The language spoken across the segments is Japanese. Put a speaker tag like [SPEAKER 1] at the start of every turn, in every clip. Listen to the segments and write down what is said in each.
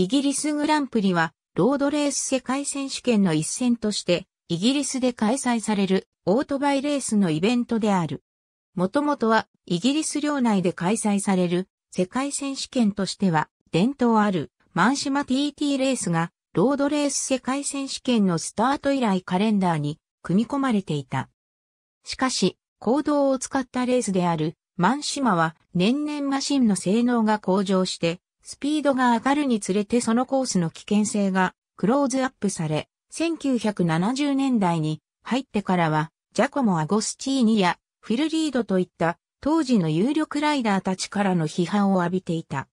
[SPEAKER 1] イギリスグランプリは、ロードレース世界選手権の一戦として、イギリスで開催されるオートバイレースのイベントである。もともとは、イギリス領内で開催される世界選手権としては、伝統あるマンシマ TT レースが、ロードレース世界選手権のスタート以来カレンダーに組み込まれていた。しかし、行動を使ったレースであるマンシマは年々マシンの性能が向上してスピードが上がるにつれてそのコースの危険性がクローズアップされ、1970年代に入ってからは、ジャコモ・アゴスチーニやフィルリードといった当時の有力ライダーたちからの批判を浴びていた。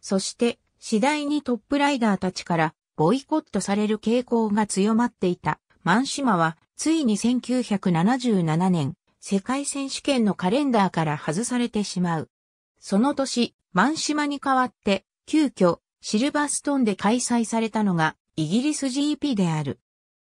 [SPEAKER 1] そして、次第にトップライダーたちからボイコットされる傾向が強まっていた。マンシマは、ついに1977年、世界選手権のカレンダーから外されてしまう。その年、マンシマに代わって、急遽、シルバーストンで開催されたのが、イギリス GP である。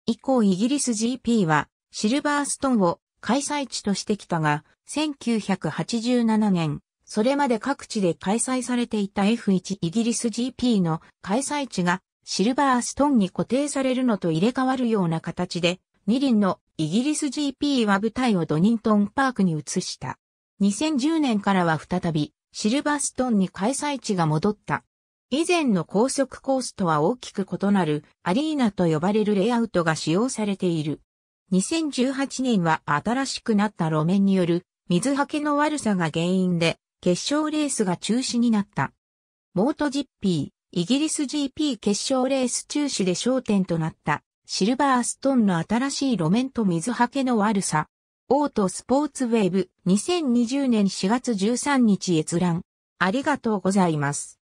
[SPEAKER 1] 以降イギリス GP は、シルバーストンを開催地としてきたが、1987年、それまで各地で開催されていた F1 イギリス GP の開催地がシルバーストンに固定されるのと入れ替わるような形で、二輪のイギリス GP は舞台をドニントンパークに移した。2010年からは再びシルバーストンに開催地が戻った。以前の高速コースとは大きく異なるアリーナと呼ばれるレイアウトが使用されている。2018年は新しくなった路面による水はけの悪さが原因で決勝レースが中止になった。モート GP、イギリス GP 決勝レース中止で焦点となったシルバーストンの新しい路面と水はけの悪さ。オートスポーツウェブ2020年4月13日閲覧。ありがとうございます。